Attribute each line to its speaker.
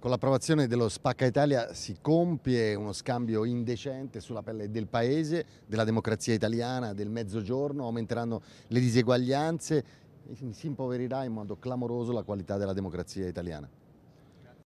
Speaker 1: Con l'approvazione dello Spacca Italia si compie uno scambio indecente sulla pelle del paese, della democrazia italiana, del mezzogiorno, aumenteranno le diseguaglianze, si impoverirà in modo clamoroso la qualità della democrazia italiana.